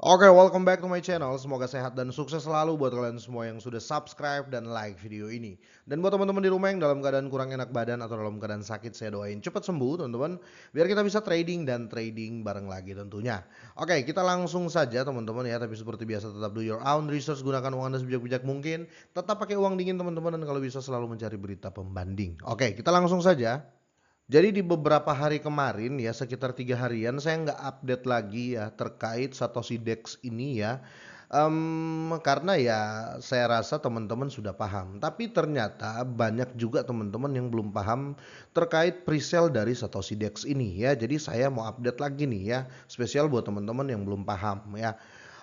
Oke, okay, welcome back to my channel. Semoga sehat dan sukses selalu buat kalian semua yang sudah subscribe dan like video ini. Dan buat teman-teman di rumah yang dalam keadaan kurang enak badan atau dalam keadaan sakit, saya doain cepat sembuh, teman-teman, biar kita bisa trading dan trading bareng lagi tentunya. Oke, okay, kita langsung saja teman-teman ya, tapi seperti biasa tetap do your own research, gunakan uang Anda sebijak-bijak mungkin, tetap pakai uang dingin teman-teman dan kalau bisa selalu mencari berita pembanding. Oke, okay, kita langsung saja. Jadi di beberapa hari kemarin ya sekitar tiga harian saya nggak update lagi ya terkait Satoshi Dex ini ya um, karena ya saya rasa teman-teman sudah paham. Tapi ternyata banyak juga teman-teman yang belum paham terkait presale dari Satoshi Dex ini ya. Jadi saya mau update lagi nih ya spesial buat teman-teman yang belum paham ya.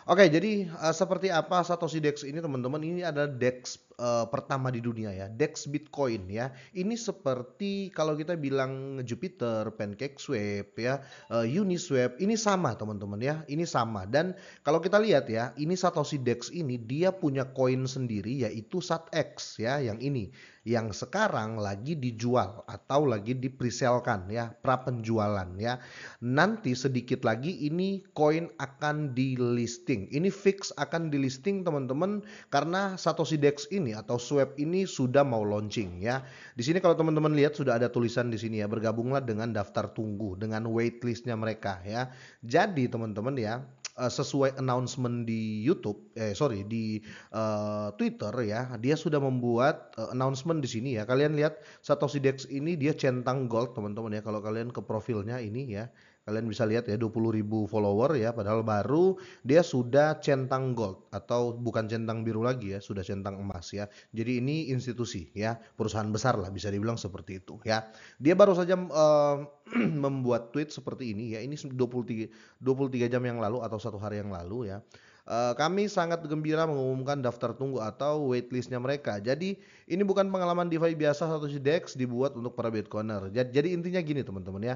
Oke, jadi uh, seperti apa Satoshi Dex ini teman-teman? Ini adalah Dex uh, pertama di dunia ya, Dex Bitcoin ya. Ini seperti kalau kita bilang Jupiter, Pancake PancakeSwap ya, uh, Uniswap, ini sama teman-teman ya, ini sama. Dan kalau kita lihat ya, ini Satoshi Dex ini dia punya koin sendiri yaitu SatX ya, yang ini yang sekarang lagi dijual atau lagi dipriselkan ya pra penjualan ya. Nanti sedikit lagi ini koin akan di listing. Ini fix akan di listing teman-teman karena Satoshi Dex ini atau Swap ini sudah mau launching ya. Di sini kalau teman-teman lihat sudah ada tulisan di sini ya bergabunglah dengan daftar tunggu dengan waitlistnya mereka ya. Jadi teman-teman ya Eh, sesuai announcement di YouTube, eh sorry di uh, Twitter ya, dia sudah membuat uh, announcement di sini ya. Kalian lihat Satoshi Dex ini dia centang gold teman-teman ya. Kalau kalian ke profilnya ini ya, Kalian bisa lihat ya 20.000 follower ya padahal baru dia sudah centang gold atau bukan centang biru lagi ya, sudah centang emas ya. Jadi ini institusi ya, perusahaan besar lah bisa dibilang seperti itu ya. Dia baru saja uh, membuat tweet seperti ini ya. Ini 23 23 jam yang lalu atau satu hari yang lalu ya eh, kami sangat gembira mengumumkan daftar tunggu atau waitlistnya mereka. Jadi ini bukan pengalaman DeFi biasa Satoshi Dex dibuat untuk para Bitcoiner. jadi intinya gini teman-teman ya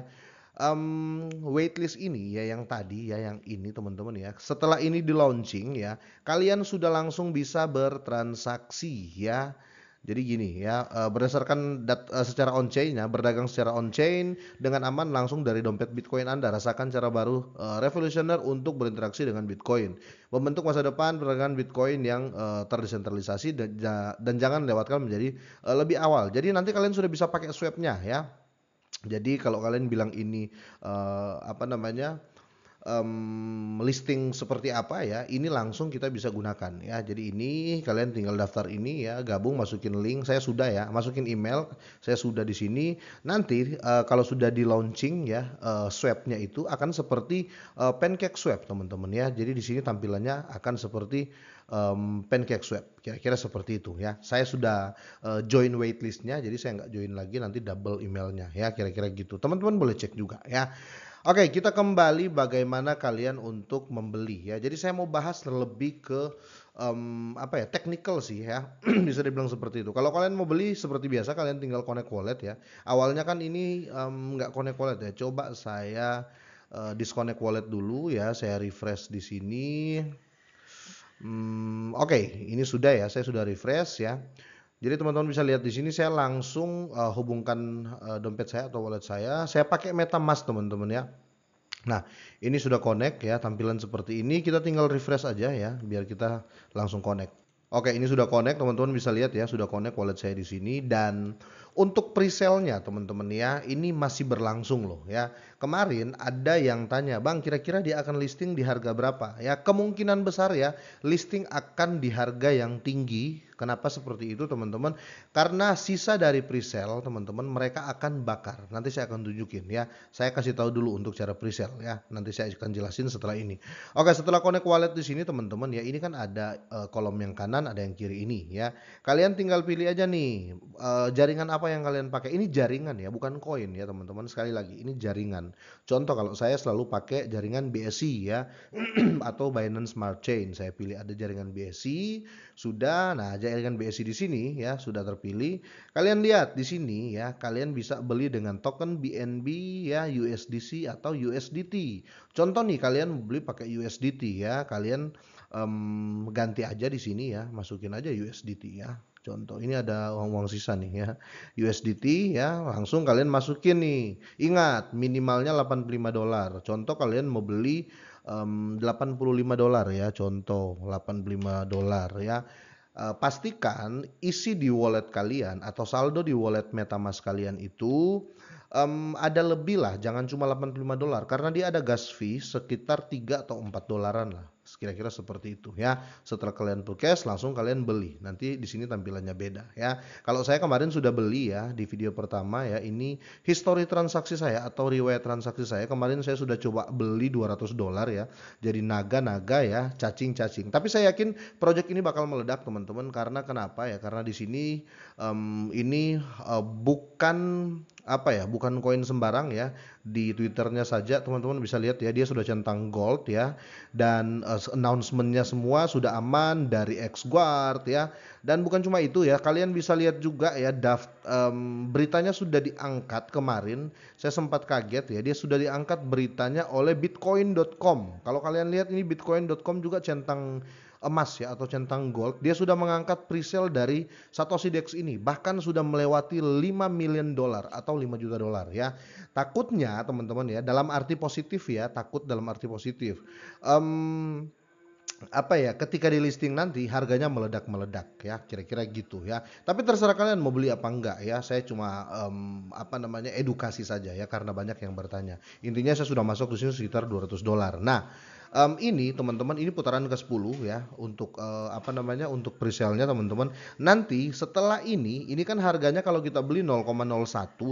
um, waitlist ini ya yang tadi ya yang ini teman-teman ya. Setelah ini di launching ya, kalian sudah langsung bisa bertransaksi ya. Jadi gini ya, eh, berdasarkan dat, eh, secara on chain ya, berdagang secara on chain dengan aman langsung dari dompet Bitcoin Anda. Rasakan cara baru uh, revolusioner untuk berinteraksi dengan Bitcoin. Membentuk masa depan perdagangan Bitcoin yang uh, terdesentralisasi dan, dan jangan lewatkan menjadi uh, lebih awal. Jadi nanti kalian sudah bisa pakai swapnya ya jadi kalau kalian bilang ini uh, apa namanya um, listing seperti apa ya, ini langsung kita bisa gunakan ya. Jadi ini kalian tinggal daftar ini ya, gabung masukin link. Saya sudah ya, masukin email. Saya sudah di sini. Nanti uh, kalau sudah di launching ya, uh, eh, swabnya itu akan seperti uh, pancake swab teman-teman ya. Jadi di sini tampilannya akan seperti um, pancake swap, Kira-kira seperti itu ya. Saya sudah uh, join waitlistnya, jadi saya nggak join lagi nanti double emailnya ya. Kira-kira gitu. Teman-teman boleh cek juga ya. Oke, kita kembali bagaimana kalian untuk membeli ya. Jadi saya mau bahas lebih ke um, apa ya technical sih ya bisa dibilang seperti itu kalau kalian mau beli seperti biasa kalian tinggal connect wallet ya awalnya kan ini nggak um, connect wallet ya coba saya uh, disconnect wallet dulu ya saya refresh di sini hmm, oke okay. ini sudah ya saya sudah refresh ya jadi teman-teman bisa lihat di sini saya langsung uh, hubungkan uh, dompet saya atau wallet saya. Saya pakai MetaMask teman-teman ya. Nah, ini sudah connect ya, tampilan seperti ini. Kita tinggal refresh aja ya biar kita langsung connect. Oke, ini sudah connect, teman-teman bisa lihat ya, sudah connect wallet saya di sini dan untuk priselnya, nya teman-teman ya, ini masih berlangsung loh ya. Kemarin ada yang tanya, "Bang, kira-kira dia akan listing di harga berapa?" Ya, kemungkinan besar ya listing akan di harga yang tinggi. Kenapa seperti itu, teman-teman? Karena sisa dari prisel, teman-teman, mereka akan bakar. Nanti saya akan tunjukin ya. Saya kasih tahu dulu untuk cara prisel, ya. Nanti saya akan jelasin setelah ini. Oke, setelah connect wallet di sini teman-teman ya, ini kan ada uh, kolom yang kanan, ada yang kiri ini ya. Kalian tinggal pilih aja nih uh, jaringan apa apa yang kalian pakai ini jaringan ya, bukan koin ya teman-teman. Sekali lagi ini jaringan. Contoh kalau saya selalu pakai jaringan BSI ya atau Binance Smart Chain. Saya pilih ada jaringan BSI sudah. Nah, jaringan BSI di sini ya sudah terpilih. Kalian lihat di sini ya, kalian bisa beli dengan token BNB ya, USDC atau USDT. Contoh nih kalian beli pakai USDT ya, kalian um, ganti aja di sini ya, masukin aja USDT ya. Contoh, ini ada uang-uang sisa nih ya. USDT ya, langsung kalian masukin nih. Ingat, minimalnya 85 dolar. Contoh kalian mau beli um, 85 dolar ya, contoh 85 dolar ya. E, pastikan isi di wallet kalian atau saldo di wallet MetaMask kalian itu um, ada lebih lah, jangan cuma 85 dolar karena dia ada gas fee sekitar 3 atau 4 dolaran lah. Kira-kira seperti itu ya. Setelah kalian full langsung kalian beli. Nanti di sini tampilannya beda ya. Kalau saya kemarin sudah beli ya di video pertama ya ini history transaksi saya atau riwayat transaksi saya. Kemarin saya sudah coba beli 200 dolar ya. Jadi naga-naga ya, cacing-cacing. Tapi saya yakin project ini bakal meledak teman-teman karena kenapa ya? Karena di sini um, ini uh, bukan apa ya bukan koin sembarang ya di twitternya saja teman-teman bisa lihat ya dia sudah centang gold ya dan uh, announcementnya semua sudah aman dari guard ya dan bukan cuma itu ya kalian bisa lihat juga ya daft um, beritanya sudah diangkat kemarin saya sempat kaget ya dia sudah diangkat beritanya oleh bitcoin.com kalau kalian lihat ini bitcoin.com juga centang emas ya atau centang gold, dia sudah mengangkat presale dari Satoshi Dex ini bahkan sudah melewati 5 million dolar atau 5 juta dolar ya. Takutnya teman-teman ya dalam arti positif ya, takut dalam arti positif. Um, apa ya ketika di listing nanti harganya meledak meledak ya kira-kira gitu ya tapi terserah kalian mau beli apa enggak ya saya cuma um, apa namanya edukasi saja ya karena banyak yang bertanya intinya saya sudah masuk ke sini sekitar 200 dolar nah um, ini teman-teman ini putaran ke-10 ya untuk uh, apa namanya untuk presale-nya teman-teman. Nanti setelah ini ini kan harganya kalau kita beli 0,01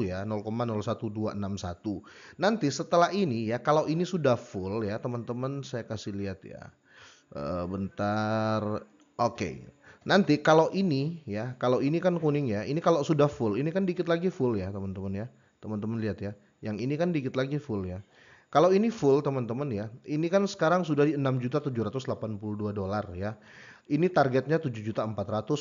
ya 0,01261. Nanti setelah ini ya kalau ini sudah full ya teman-teman saya kasih lihat ya. Uh, bentar. Oke. Okay. Nanti kalau ini ya, kalau ini kan kuning ya. Ini kalau sudah full, ini kan dikit lagi full ya, teman-teman ya. Teman-teman lihat ya. Yang ini kan dikit lagi full ya. Kalau ini full teman-teman ya, ini kan sekarang sudah di 6.782 dolar ya. Ini targetnya 7.400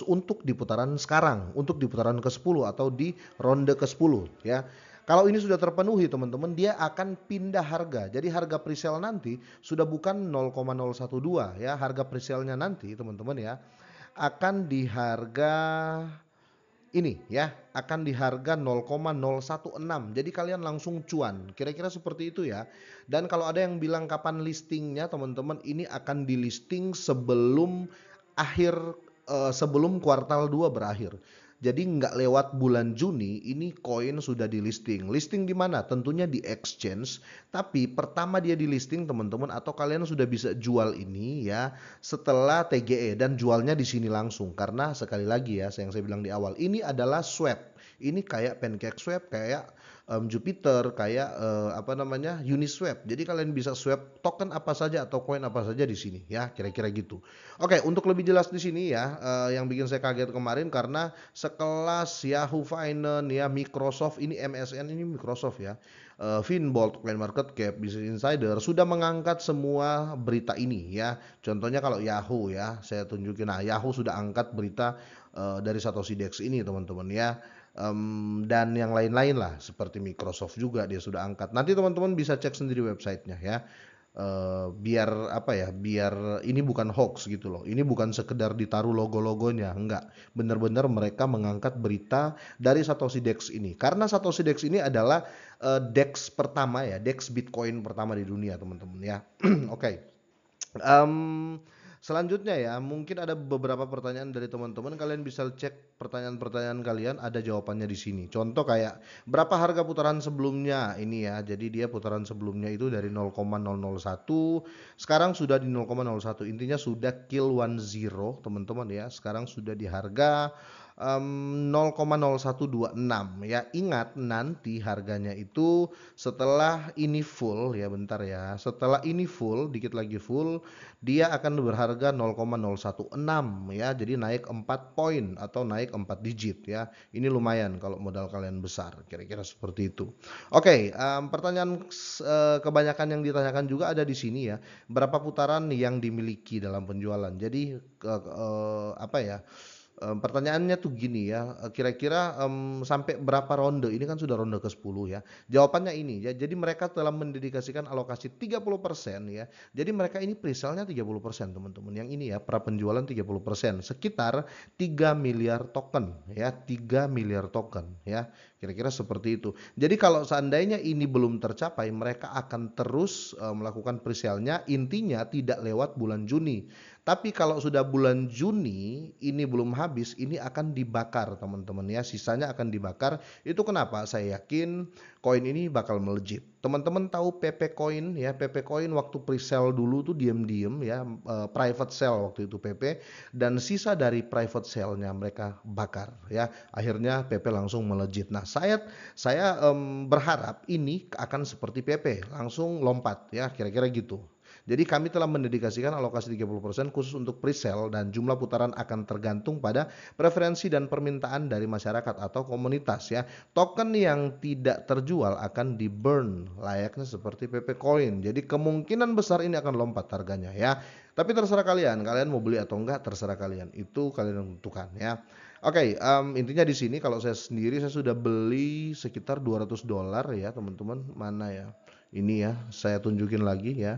untuk di putaran sekarang, untuk di putaran ke-10 atau di ronde ke-10 ya. Kalau ini sudah terpenuhi teman-teman, dia akan pindah harga. Jadi harga presale nanti sudah bukan 0,012 ya, harga presale nanti teman-teman ya akan di harga ini ya akan di harga 0,016 jadi kalian langsung cuan kira-kira seperti itu ya dan kalau ada yang bilang kapan listingnya teman-teman ini akan di listing sebelum akhir eh, sebelum kuartal 2 berakhir jadi nggak lewat bulan Juni ini koin sudah di listing. Listing di mana? Tentunya di exchange. Tapi pertama dia di listing teman-teman atau kalian sudah bisa jual ini ya setelah TGE dan jualnya di sini langsung karena sekali lagi ya yang saya bilang di awal ini adalah swap. Ini kayak pancake swap kayak um, Jupiter, kayak uh, apa namanya Uniswap. Jadi kalian bisa swap token apa saja atau koin apa saja di sini ya, kira-kira gitu. Oke, untuk lebih jelas di sini ya, uh, yang bikin saya kaget kemarin karena sekelas Yahoo Finance ya, Microsoft ini MSN ini Microsoft ya, uh, eh, Finbolt, CoinMarketCap, Business Insider sudah mengangkat semua berita ini ya. Contohnya kalau Yahoo ya, saya tunjukin. Nah, Yahoo sudah angkat berita uh, dari Satoshi Dex ini teman-teman ya um, dan yang lain-lain lah seperti Microsoft juga dia sudah angkat. Nanti teman-teman bisa cek sendiri websitenya ya. Uh, biar apa ya biar ini bukan hoax gitu loh ini bukan sekedar ditaruh logo-logonya enggak benar-benar mereka mengangkat berita dari Satoshi Dex ini karena Satoshi Dex ini adalah uh, Dex pertama ya Dex Bitcoin pertama di dunia teman-teman ya oke okay. um, Selanjutnya ya, mungkin ada beberapa pertanyaan dari teman-teman. Kalian bisa cek pertanyaan-pertanyaan kalian ada jawabannya di sini. Contoh kayak berapa harga putaran sebelumnya ini ya. Jadi dia putaran sebelumnya itu dari 0,001 sekarang sudah di 0,01. Intinya sudah kill one zero teman-teman ya. Sekarang sudah di harga um, 0,0126 ya. Ingat nanti harganya itu setelah ini full ya bentar ya. Setelah ini full, dikit lagi full, dia akan berharga 0,016 ya. Jadi naik 4 poin atau naik 4 digit ya. Ini lumayan kalau modal kalian besar, kira-kira seperti itu. Oke, um, pertanyaan eh, kebanyakan yang ditanyakan juga ada di sini ya. Berapa putaran yang dimiliki dalam penjualan? Jadi uh, uh, apa ya? Um, pertanyaannya tuh gini ya, e, kira-kira um, sampai berapa ronde? Ini kan sudah ronde ke-10 ya. Jawabannya ini ya. Jadi mereka telah mendedikasikan alokasi 30% ya. Jadi mereka ini presalnya 30% teman-teman. Yang ini ya, pra penjualan 30%, sekitar 3 miliar token ya, 3 miliar token ya. Kira-kira seperti itu. Jadi kalau seandainya ini belum tercapai, mereka akan terus e, melakukan preselnya. intinya tidak lewat bulan Juni. Tapi kalau sudah bulan Juni ini belum habis, ini akan dibakar teman-teman ya. Sisanya akan dibakar. Itu kenapa? Saya yakin koin ini bakal melejit. Teman-teman tahu PP koin ya, PP koin waktu pre-sale dulu tuh diem-diem ya, eh, private sale waktu itu PP dan sisa dari private sale mereka bakar ya. Akhirnya PP langsung melejit. Nah, saya saya um, berharap ini akan seperti PP, langsung lompat ya, kira-kira gitu. Jadi kami telah mendedikasikan alokasi 30% khusus untuk presale dan jumlah putaran akan tergantung pada preferensi dan permintaan dari masyarakat atau komunitas ya. Token yang tidak terjual akan di burn layaknya seperti PP Coin. Jadi kemungkinan besar ini akan lompat harganya ya. Tapi terserah kalian, kalian mau beli atau enggak terserah kalian. Itu kalian tentukan ya. Oke, okay, um, intinya di sini kalau saya sendiri saya sudah beli sekitar 200 dolar ya, teman-teman. Mana ya? Ini ya, saya tunjukin lagi ya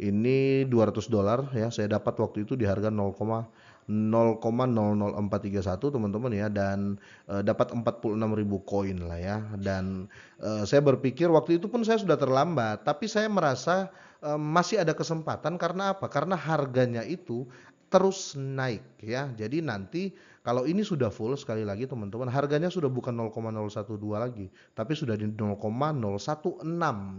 ini 200 dolar ya saya dapat waktu itu di harga 0, 0,00431 teman-teman ya dan e, dapat 46.000 koin lah ya dan e, saya berpikir waktu itu pun saya sudah terlambat tapi saya merasa e, masih ada kesempatan karena apa? Karena harganya itu terus naik ya. Jadi nanti kalau ini sudah full sekali lagi teman-teman harganya sudah bukan 0,012 lagi tapi sudah di 0,016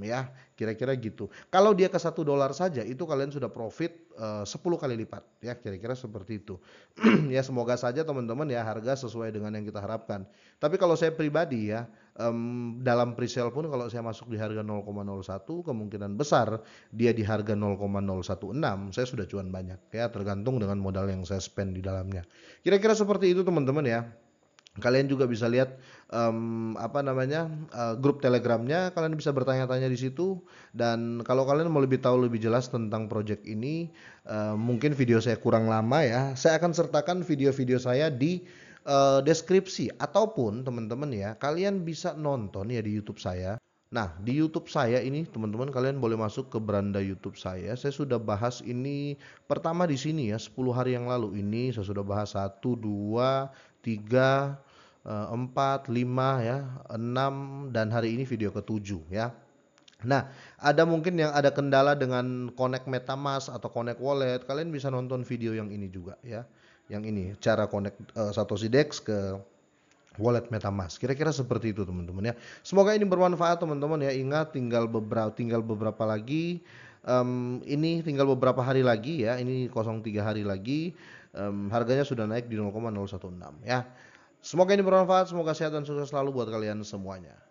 ya kira-kira gitu. Kalau dia ke satu dolar saja itu kalian sudah profit 10 eh, kali lipat ya kira-kira seperti itu ya semoga saja teman-teman ya harga sesuai dengan yang kita harapkan tapi kalau saya pribadi ya um, dalam presale pun kalau saya masuk di harga 0,01 kemungkinan besar dia di harga 0,016 saya sudah cuan banyak ya tergantung dengan modal yang saya spend di dalamnya kira-kira seperti itu teman-teman ya Kalian juga bisa lihat um, apa namanya uh, grup telegramnya. Kalian bisa bertanya-tanya di situ. Dan kalau kalian mau lebih tahu lebih jelas tentang project ini, uh, mungkin video saya kurang lama ya. Saya akan sertakan video-video saya di uh, deskripsi ataupun teman-teman ya, kalian bisa nonton ya di YouTube saya. Nah, di YouTube saya ini, teman-teman, kalian boleh masuk ke beranda YouTube saya. Saya sudah bahas ini pertama di sini ya, 10 hari yang lalu ini. Saya sudah bahas satu dua 3 4 5 ya, 6 dan hari ini video ke-7 ya. Nah, ada mungkin yang ada kendala dengan connect MetaMask atau connect wallet, kalian bisa nonton video yang ini juga ya. Yang ini cara connect uh, Satoshi Dex ke wallet MetaMask. Kira-kira seperti itu teman-teman ya. Semoga ini bermanfaat teman-teman ya. Ingat tinggal beberapa tinggal beberapa lagi um, ini tinggal beberapa hari lagi ya. Ini 03 hari lagi um, harganya sudah naik di 0,016 ya. Semoga ini bermanfaat, semoga sehat dan sukses selalu buat kalian semuanya.